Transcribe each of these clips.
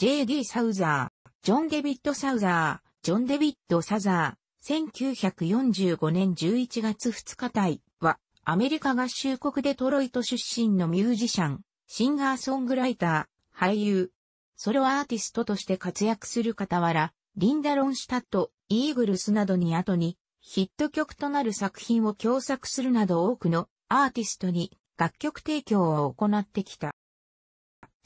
J.D. サウザー、ジョン・デビッド・サウザー、ジョン・デビッド・サザー、1945年11月2日体は、アメリカ合衆国デトロイト出身のミュージシャン、シンガーソングライター、俳優、ソロアーティストとして活躍する傍ら、リンダ・ロンシュタット、イーグルスなどに後に、ヒット曲となる作品を共作するなど多くのアーティストに楽曲提供を行ってきた。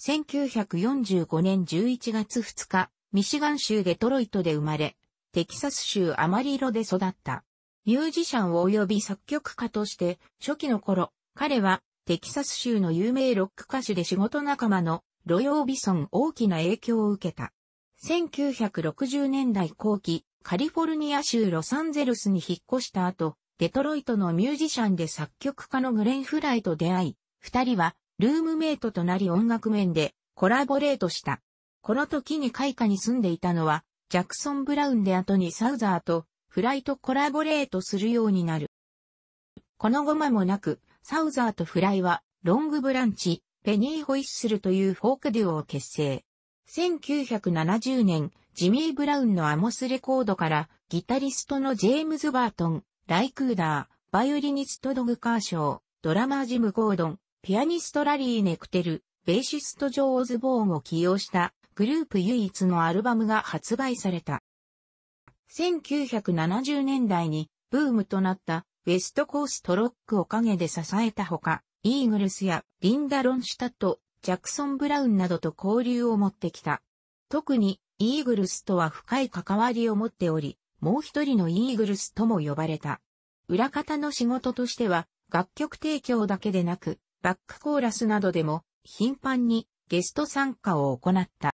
1945年11月2日、ミシガン州デトロイトで生まれ、テキサス州アマリロで育った。ミュージシャン及び作曲家として、初期の頃、彼はテキサス州の有名ロック歌手で仕事仲間のロヨービソン大きな影響を受けた。1960年代後期、カリフォルニア州ロサンゼルスに引っ越した後、デトロイトのミュージシャンで作曲家のグレン・フライと出会い、二人はルームメイトとなり音楽面でコラボレートした。この時に開花に住んでいたのは、ジャクソン・ブラウンで後にサウザーとフライとコラボレートするようになる。この後間もなく、サウザーとフライは、ロングブランチ、ペニー・ホイッスルというフォークデュオを結成。1970年、ジミー・ブラウンのアモスレコードから、ギタリストのジェームズ・バートン、ライクーダー、バイオリニストドグ・カーショー、ドラマージム・ゴードン、ピアニストラリー・ネクテル、ベーシスト・ジョー・オズボーンを起用したグループ唯一のアルバムが発売された。1970年代にブームとなったウェストコーストロックを陰で支えたほか、イーグルスやリンダ・ロンシュタット、ジャクソン・ブラウンなどと交流を持ってきた。特にイーグルスとは深い関わりを持っており、もう一人のイーグルスとも呼ばれた。裏方の仕事としては楽曲提供だけでなく、バックコーラスなどでも頻繁にゲスト参加を行った。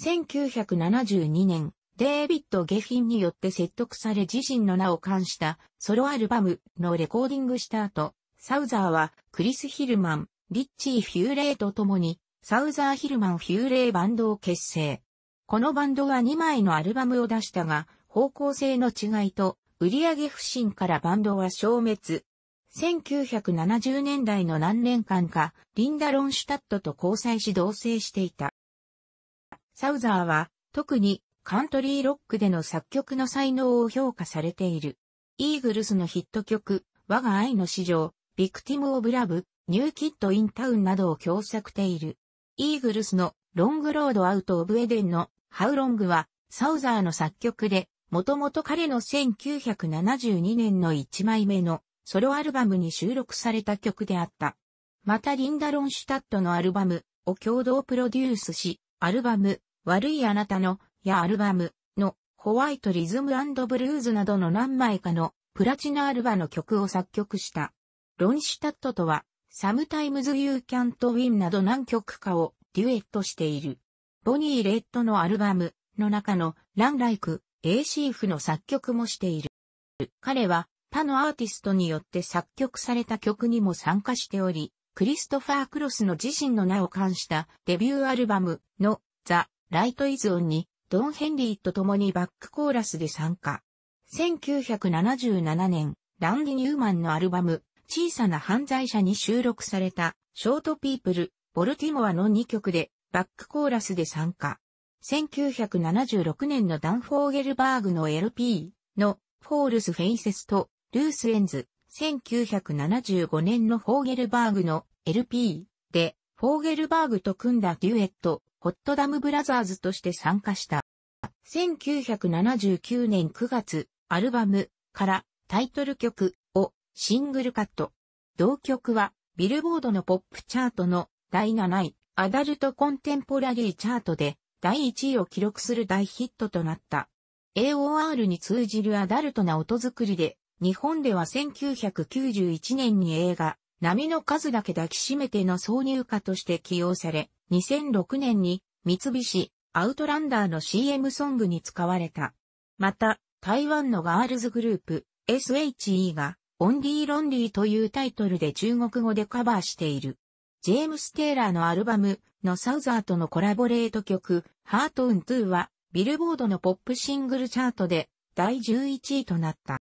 1972年、デービッド・ゲフィンによって説得され自身の名を冠したソロアルバムのレコーディングした後、サウザーはクリス・ヒルマン、リッチー・フューレイと共にサウザー・ヒルマン・フューレイバンドを結成。このバンドは2枚のアルバムを出したが、方向性の違いと売上不振からバンドは消滅、1970年代の何年間か、リンダ・ロンシュタットと交際し同棲していた。サウザーは、特にカントリーロックでの作曲の才能を評価されている。イーグルスのヒット曲、我が愛の史上、ビクティム・オブ・ラブ、ニューキッド・イン・タウンなどを共作ている。イーグルスのロングロード・アウト・オブ・エデンのハウロングは、サウザーの作曲で、もともと彼の1972年の1枚目のソロアルバムに収録された曲であった。またリンダ・ロンシュタットのアルバムを共同プロデュースし、アルバム、悪いあなたの、やアルバムの、ホワイトリズムブルーズなどの何枚かの、プラチナアルバの曲を作曲した。ロンシュタットとは、サムタイムズ・ユー・キャント・ウィンなど何曲かをデュエットしている。ボニー・レッドのアルバムの中のラン・ライク、AC f フの作曲もしている。彼は他のアーティストによって作曲された曲にも参加しており、クリストファー・クロスの自身の名を冠したデビューアルバムのザ・ライト・イズ・オンにドン・ヘンリーと共にバックコーラスで参加。1977年、ランディ・ニューマンのアルバム小さな犯罪者に収録されたショートピープル、ボルティモアの2曲でバックコーラスで参加。1976年のダン・フォーゲルバーグの LP のフォールス・フェイセスとルース・エンズ、1975年のフォーゲルバーグの LP で、フォーゲルバーグと組んだデュエット、ホットダムブラザーズとして参加した。1979年9月、アルバムからタイトル曲をシングルカット。同曲はビルボードのポップチャートの第7位、アダルトコンテンポラリーチャートで第1位を記録する大ヒットとなった。AOR に通じるアダルトな音作りで日本では1991年に映画、波の数だけ抱きしめての挿入歌として起用され、2006年に三菱アウトランダーの CM ソングに使われた。また、台湾のガールズグループ SHE がオンリーロンリーというタイトルで中国語でカバーしている。ジェームス・テイラーのアルバムのサウザーとのコラボレート曲ハート・ウン・トゥーはビルボードのポップシングルチャートで第11位となった。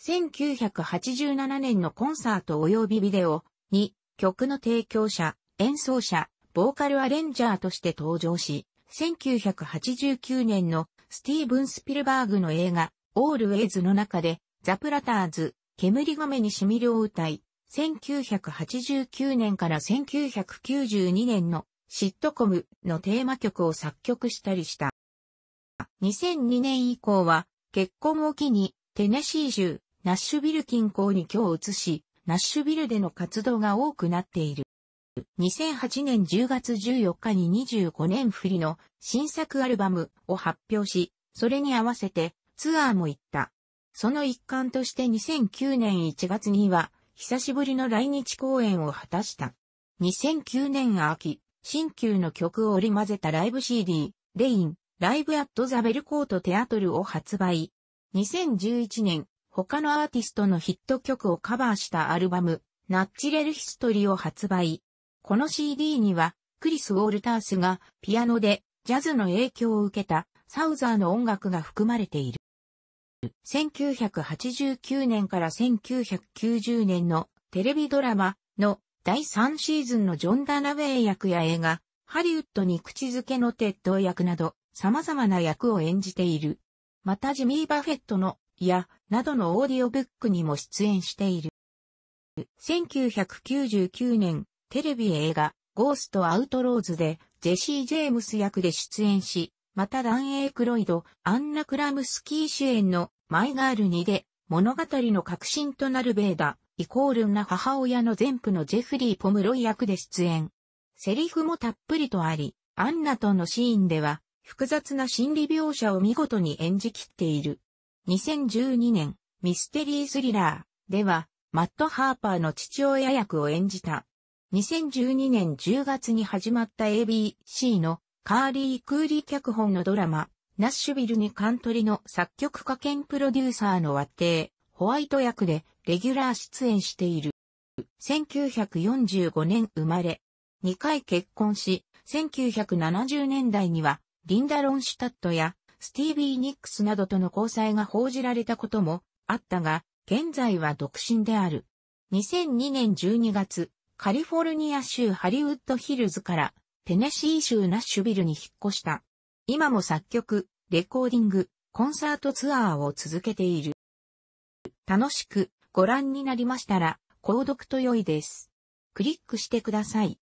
1987年のコンサート及びビデオに曲の提供者、演奏者、ボーカルアレンジャーとして登場し、1989年のスティーブン・スピルバーグの映画、オールウェイズの中で、ザ・プラターズ、煙めにしみるを歌い、1989年から1992年のシットコムのテーマ曲を作曲したりした。2002年以降は、結婚を機に、テネシー州ナッシュビル近郊に今日移し、ナッシュビルでの活動が多くなっている。2008年10月14日に25年振りの新作アルバムを発表し、それに合わせてツアーも行った。その一環として2009年1月には、久しぶりの来日公演を果たした。2009年秋、新旧の曲を織り交ぜたライブ CD、レイン、ライブアットザベルコートテアトルを発売。2011年、他のアーティストのヒット曲をカバーしたアルバム、ナッチレルヒストリーを発売。この CD には、クリス・ウォルタースがピアノでジャズの影響を受けたサウザーの音楽が含まれている。1989年から1990年のテレビドラマの第3シーズンのジョン・ダナウェイ役や映画、ハリウッドに口づけの鉄道役など様々な役を演じている。またジミー・バフェットのや、などのオーディオブックにも出演している。1999年、テレビ映画、ゴースト・アウトローズで、ジェシー・ジェームス役で出演し、またダン・エイクロイド、アンナ・クラムスキー主演の、マイ・ガールニで、物語の核心となるベーダ、イコールな母親の前夫のジェフリー・ポムロイ役で出演。セリフもたっぷりとあり、アンナとのシーンでは、複雑な心理描写を見事に演じきっている。2012年、ミステリースリラーでは、マット・ハーパーの父親役を演じた。2012年10月に始まった ABC のカーリー・クーリー脚本のドラマ、ナッシュビルにカントリの作曲家兼プロデューサーの和帝、ホワイト役でレギュラー出演している。1945年生まれ、2回結婚し、1970年代にはリンダ・ロンシュタットやスティービー・ニックスなどとの交際が報じられたこともあったが、現在は独身である。2002年12月、カリフォルニア州ハリウッドヒルズからテネシー州ナッシュビルに引っ越した。今も作曲、レコーディング、コンサートツアーを続けている。楽しくご覧になりましたら、購読と良いです。クリックしてください。